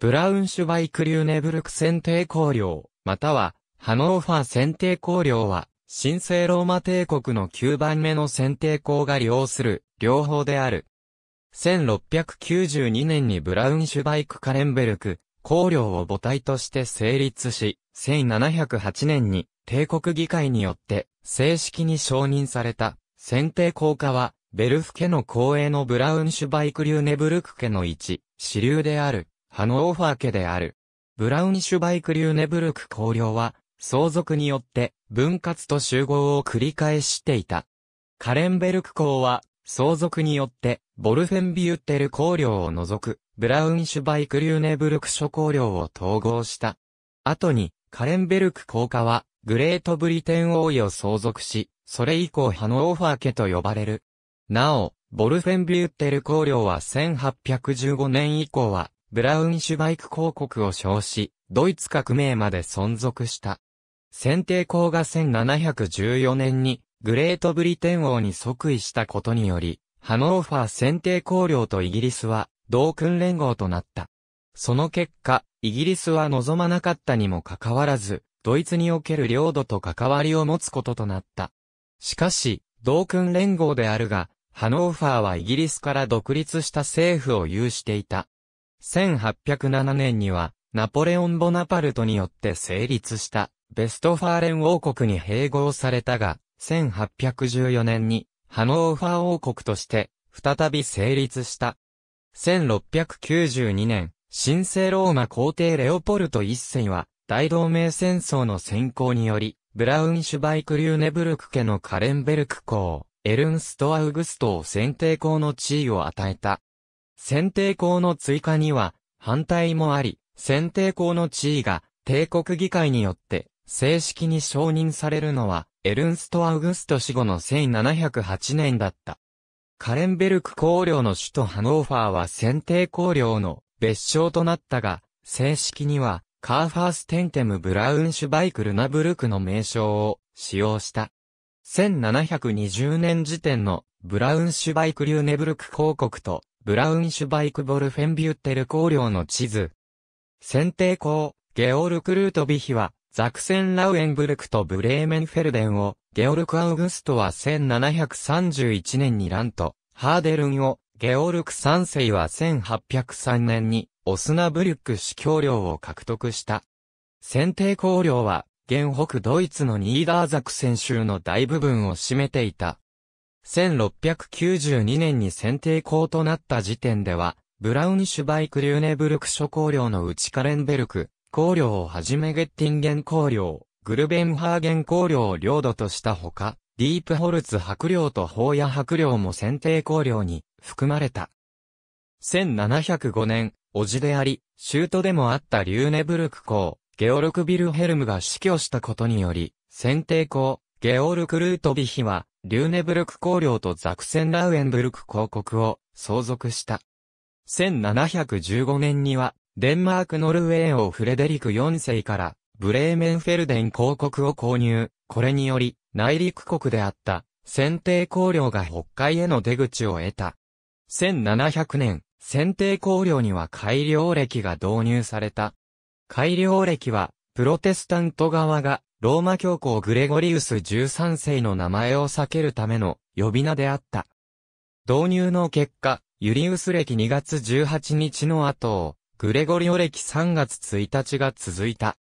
ブラウンシュバイクリューネブルク選定公領、または、ハノーファー選定公領は、神聖ローマ帝国の9番目の選定公が利用する、両方である。1692年にブラウンシュバイク・カレンベルク、公領を母体として成立し、1708年に帝国議会によって正式に承認された選定公家は、ベルフ家の公営のブラウンシュバイクリューネブルク家の一支流であるハノーファー家である。ブラウニシュバイクリューネブルク公領は、相続によって分割と集合を繰り返していた。カレンベルク公は、相続によって、ボルフェンビュッテル公領を除く、ブラウンシュバイクリューネブルク諸公領を統合した。後に、カレンベルク公家は、グレートブリテン王位を相続し、それ以降ハノーファー家と呼ばれる。なお、ボルフェンビュッテル公領は1815年以降は、ブラウンシュバイク公国を称し、ドイツ革命まで存続した。選定校が1714年にグレートブリテン王に即位したことにより、ハノーファー選定校領とイギリスは同訓連合となった。その結果、イギリスは望まなかったにもかかわらず、ドイツにおける領土と関わりを持つこととなった。しかし、同訓連合であるが、ハノーファーはイギリスから独立した政府を有していた。1807年には、ナポレオン・ボナパルトによって成立した、ベストファーレン王国に併合されたが、1814年に、ハノーファー王国として、再び成立した。1692年、神聖ローマ皇帝レオポルト一世は、大同盟戦争の先行により、ブラウンシュバイク・リューネブルク家のカレンベルク公、エルンスト・アウグストを選定公の地位を与えた。選定校の追加には反対もあり、選定校の地位が帝国議会によって正式に承認されるのはエルンスト・アウグスト死後の1708年だった。カレンベルク公領の首都ハノーファーは選定公領の別称となったが、正式にはカーファーステンテム・ブラウンシュバイク・ルナブルクの名称を使用した。1720年時点のブラウンシュバイク・リューネブルク公国とブラウンシュバイクボルフェンビュッテル公領の地図。選定校、ゲオルク・ルートビヒは、ザクセン・ラウエンブルクとブレーメンフェルデンを、ゲオルク・アウグストは1731年にラント、ハーデルンを、ゲオルク三世は1803年に、オスナブルック司教領を獲得した。選定公領は、現北ドイツのニーダーザクセン州の大部分を占めていた。1692年に選定校となった時点では、ブラウニシュバイク・リューネブルク諸公領のウチカレンベルク、公領をはじめゲッティンゲン公領、グルベンハーゲン公領を領土としたほか、ディープホルツ白領とホーヤ白領も選定公領に含まれた。1705年、おじであり、ー都でもあったリューネブルク公、ゲオルク・ビルヘルムが死去したことにより、選定公、ゲオルク・ルートビヒは、リューネブルク公領とザクセンラウエンブルク公国を相続した。1715年には、デンマーク・ノルウェー王フレデリク4世から、ブレーメンフェルデン公国を購入。これにより、内陸国であった、選定公領が北海への出口を得た。1700年、選定公領には改良歴が導入された。改良歴は、プロテスタント側がローマ教皇グレゴリウス13世の名前を避けるための呼び名であった。導入の結果、ユリウス歴2月18日の後を、グレゴリオ歴3月1日が続いた。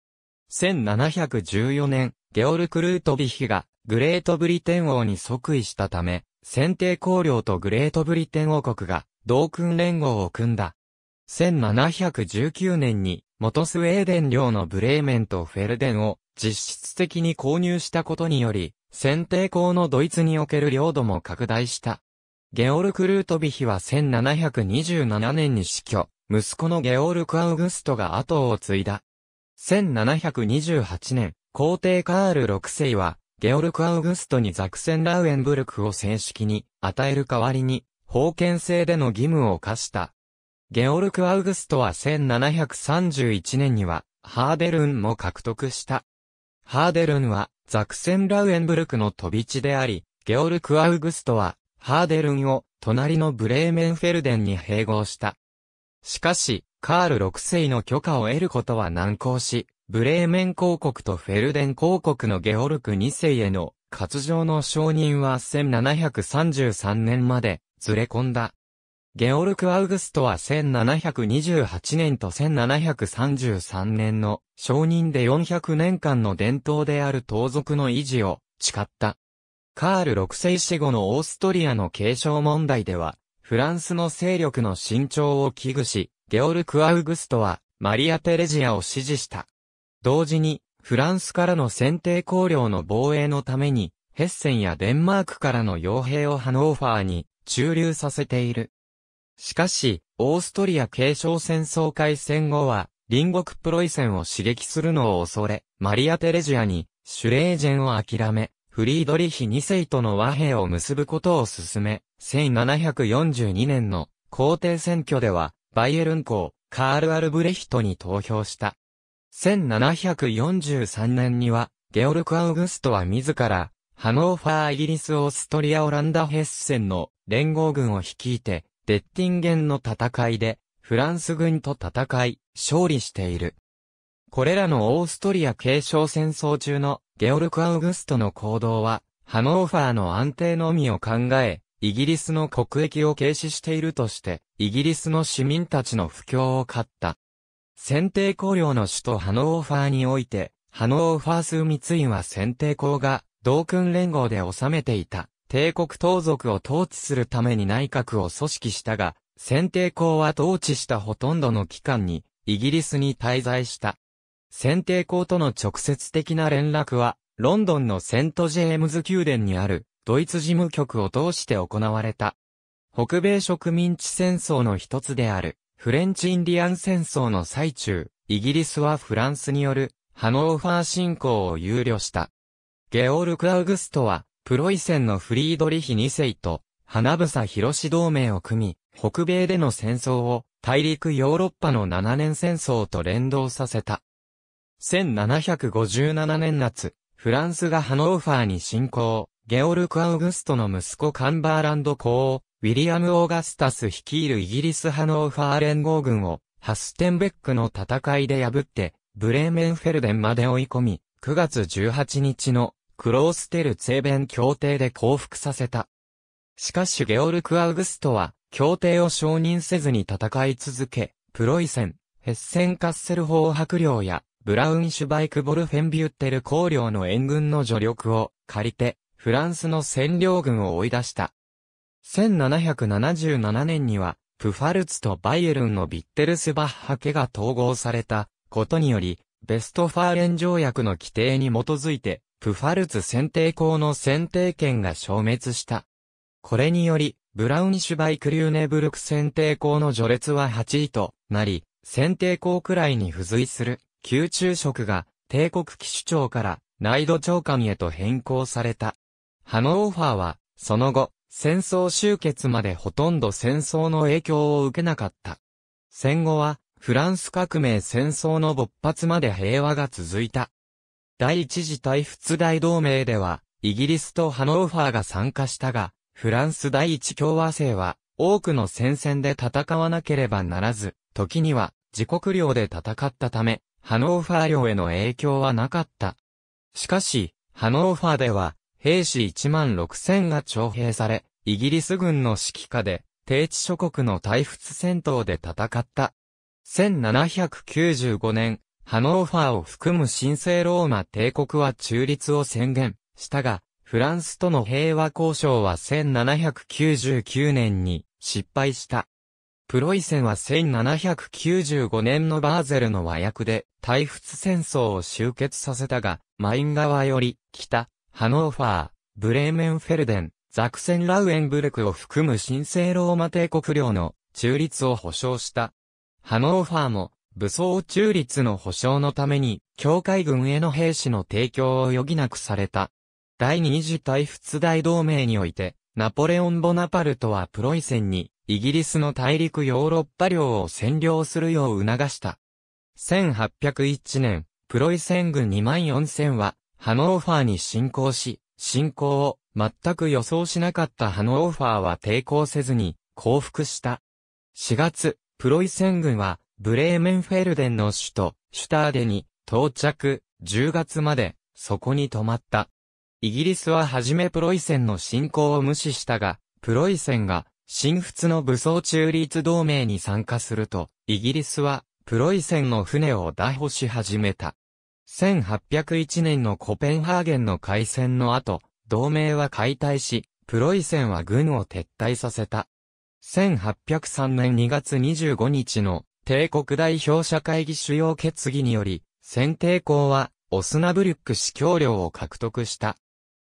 1714年、ゲオルク・ルートヴィヒがグレートブリテン王に即位したため、選定公領とグレートブリテン王国が同訓連合を組んだ。1719年に元スウェーデン領のブレーメンとフェルデンを実質的に購入したことにより、選定校のドイツにおける領土も拡大した。ゲオルク・ルートビヒは1727年に死去、息子のゲオルク・アウグストが後を継いだ。1728年、皇帝カール6世は、ゲオルク・アウグストにザクセンラウエンブルクを正式に与える代わりに、封建制での義務を課した。ゲオルク・アウグストは1731年には、ハーデルンも獲得した。ハーデルンは、ザクセンラウエンブルクの飛び地であり、ゲオルク・アウグストは、ハーデルンを、隣のブレーメンフェルデンに併合した。しかし、カール6世の許可を得ることは難航し、ブレーメン公国とフェルデン公国のゲオルク2世への、割譲の承認は1733年まで、ずれ込んだ。ゲオルク・アウグストは1728年と1733年の承認で400年間の伝統である盗賊の維持を誓った。カール6世死後のオーストリアの継承問題では、フランスの勢力の伸長を危惧し、ゲオルク・アウグストはマリア・テレジアを支持した。同時に、フランスからの選定公領の防衛のために、ヘッセンやデンマークからの傭兵をハノーファーに駐留させている。しかし、オーストリア継承戦争開戦後は、隣国プロイセンを刺激するのを恐れ、マリア・テレジアに、シュレージェンを諦め、フリードリヒ2世との和平を結ぶことを進め、1742年の皇帝選挙では、バイエルン公、カール・アルブレヒトに投票した。1743年には、ゲオルク・アウグストは自ら、ハノーファー・イギリス・オーストリア・オランダ・ヘッセンの連合軍を率いて、デッティンゲンの戦いで、フランス軍と戦い、勝利している。これらのオーストリア継承戦争中のゲオルク・アウグストの行動は、ハノーファーの安定のみを考え、イギリスの国益を軽視しているとして、イギリスの市民たちの不況を買った。選定公領の首都ハノーファーにおいて、ハノーファー数密院は選定公が同訓連合で治めていた。帝国盗賊を統治するために内閣を組織したが、選定校は統治したほとんどの期間に、イギリスに滞在した。選定校との直接的な連絡は、ロンドンのセントジェームズ宮殿にある、ドイツ事務局を通して行われた。北米植民地戦争の一つである、フレンチ・インディアン戦争の最中、イギリスはフランスによる、ハノーファー侵攻を憂慮した。ゲオルク・アウグストは、プロイセンのフリードリヒ2世と、花房広志同盟を組み、北米での戦争を、大陸ヨーロッパの7年戦争と連動させた。1757年夏、フランスがハノーファーに侵攻、ゲオルク・アウグストの息子カンバーランド公ウィリアム・オーガスタス率いるイギリスハノーファー連合軍を、ハステンベックの戦いで破って、ブレーメンフェルデンまで追い込み、9月18日のクローステルツェーベン協定で降伏させた。しかしゲオルク・アウグストは、協定を承認せずに戦い続け、プロイセン、ヘッセン・カッセル法白領や、ブラウンシュバイク・ボルフェンビュッテル公領の援軍の助力を借りて、フランスの占領軍を追い出した。1777年には、プファルツとバイエルンのビッテルスバッハ家が統合されたことにより、ベストファーレン条約の規定に基づいて、プファルツ選定校の選定権が消滅した。これにより、ブラウニシュバイクリューネブルク選定校の序列は8位となり、選定校くらいに付随する、宮中職が、帝国機首長から内土長官へと変更された。ハノーファーは、その後、戦争終結までほとんど戦争の影響を受けなかった。戦後は、フランス革命戦争の勃発まで平和が続いた。第一次対仏大同盟では、イギリスとハノーファーが参加したが、フランス第一共和制は、多くの戦線で戦わなければならず、時には、自国領で戦ったため、ハノーファー領への影響はなかった。しかし、ハノーファーでは、兵士1万6000が徴兵され、イギリス軍の指揮下で、低地諸国の対仏戦闘で戦った。1795年、ハノーファーを含む神聖ローマ帝国は中立を宣言したが、フランスとの平和交渉は1799年に失敗した。プロイセンは1795年のバーゼルの和訳で、大仏戦争を終結させたが、マイン川より、北、ハノーファー、ブレーメンフェルデン、ザクセンラウエンブルクを含む神聖ローマ帝国領の中立を保障した。ハノーファーも、武装中立の保障のために、境界軍への兵士の提供を余儀なくされた。第二次大仏大同盟において、ナポレオン・ボナパルトはプロイセンに、イギリスの大陸ヨーロッパ領を占領するよう促した。1801年、プロイセン軍2万4000は、ハノーファーに侵攻し、侵攻を全く予想しなかったハノーファーは抵抗せずに降伏した。4月、プロイセン軍はブレーメンフェルデンの首都、シュターデに到着、10月まで、そこに泊まった。イギリスははじめプロイセンの侵攻を無視したが、プロイセンが、新仏の武装中立同盟に参加すると、イギリスは、プロイセンの船を打破し始めた。1801年のコペンハーゲンの海戦の後、同盟は解体し、プロイセンは軍を撤退させた。1803年2月25日の帝国代表者会議主要決議により、選定校は、オスナブリュック司教領を獲得した。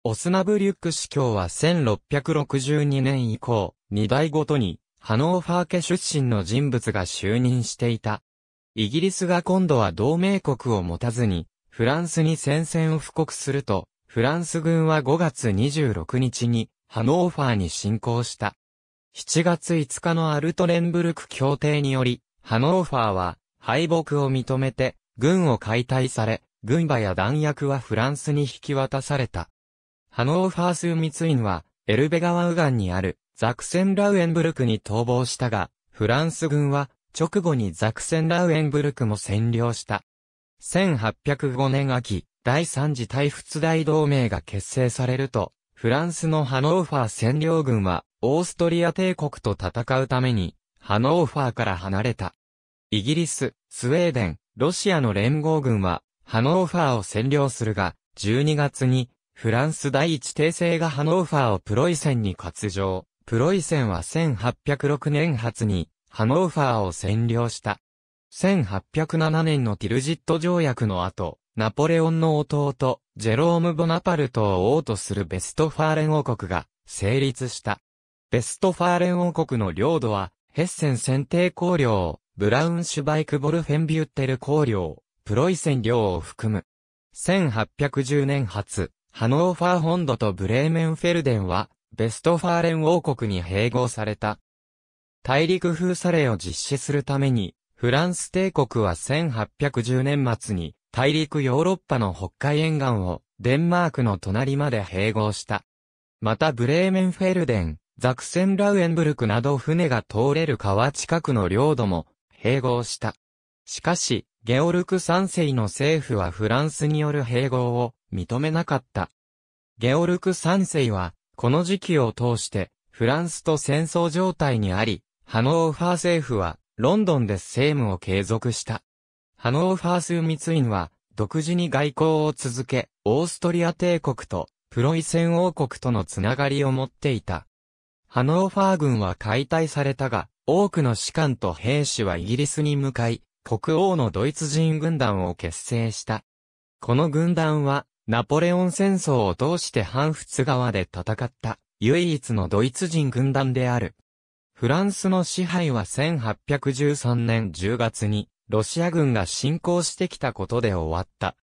オスナブリュック司教は1662年以降、2代ごとに、ハノーファー家出身の人物が就任していた。イギリスが今度は同盟国を持たずに、フランスに戦線を布告すると、フランス軍は5月26日に、ハノーファーに侵攻した。7月5日のアルトレンブルク協定により、ハノーファーは敗北を認めて軍を解体され、軍馬や弾薬はフランスに引き渡された。ハノーファー数密院はエルベ川右岸にあるザクセンラウエンブルクに逃亡したが、フランス軍は直後にザクセンラウエンブルクも占領した。1805年秋、第三次大仏大同盟が結成されると、フランスのハノーファー占領軍は、オーストリア帝国と戦うために、ハノーファーから離れた。イギリス、スウェーデン、ロシアの連合軍は、ハノーファーを占領するが、12月に、フランス第一帝政がハノーファーをプロイセンに割譲。プロイセンは1806年初に、ハノーファーを占領した。1807年のティルジット条約の後、ナポレオンの弟、ジェローム・ボナパルトを王とするベストファーレン王国が成立した。ベストファーレン王国の領土はヘッセン選定公領、ブラウンシュバイクボルフェンビュッテル公領、プロイセン領を含む。1810年発、ハノーファー本土とブレーメンフェルデンは、ベストファーレン王国に併合された。大陸封鎖令を実施するために、フランス帝国は1810年末に、大陸ヨーロッパの北海沿岸を、デンマークの隣まで併合した。またブレーメンフェルデン、ザクセンラウエンブルクなど船が通れる川近くの領土も併合した。しかし、ゲオルク三世の政府はフランスによる併合を認めなかった。ゲオルク三世は、この時期を通してフランスと戦争状態にあり、ハノーファー政府はロンドンで政務を継続した。ハノーファー数密院は独自に外交を続け、オーストリア帝国とプロイセン王国とのつながりを持っていた。ハノーファー軍は解体されたが、多くの士官と兵士はイギリスに向かい、国王のドイツ人軍団を結成した。この軍団は、ナポレオン戦争を通して反仏側で戦った、唯一のドイツ人軍団である。フランスの支配は1813年10月に、ロシア軍が侵攻してきたことで終わった。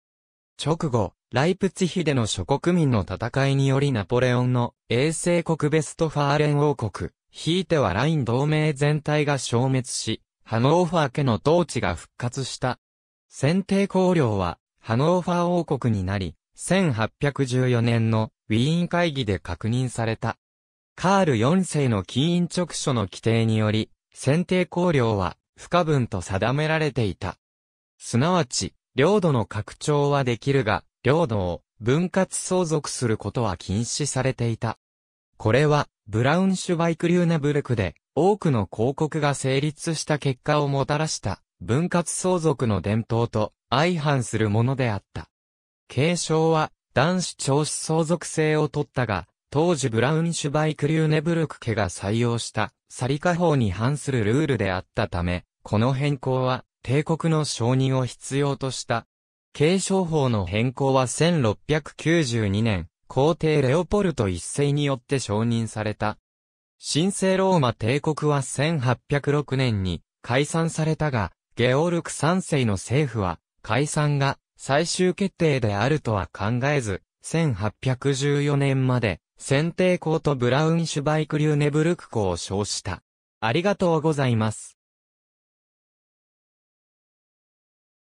直後、ライプツヒでの諸国民の戦いによりナポレオンの衛星国ベストファーレン王国、ひいてはライン同盟全体が消滅し、ハノーファー家の統治が復活した。選定公領は、ハノーファー王国になり、1814年のウィーン会議で確認された。カール4世の起因直書の規定により、選定公領は不可分と定められていた。すなわち、領土の拡張はできるが、領土を分割相続することは禁止されていた。これは、ブラウンシュバイクリューネブルクで、多くの広告が成立した結果をもたらした、分割相続の伝統と相反するものであった。継承は、男子長子相続制を取ったが、当時ブラウンシュバイクリューネブルク家が採用した、サリカ法に反するルールであったため、この変更は、帝国の承認を必要とした継承法の変更は1692年、皇帝レオポルト一世によって承認された。神聖ローマ帝国は1806年に解散されたが、ゲオルク三世の政府は解散が最終決定であるとは考えず、1814年まで選定校とブラウンシュバイク・リューネブルク校を称した。ありがとうございます。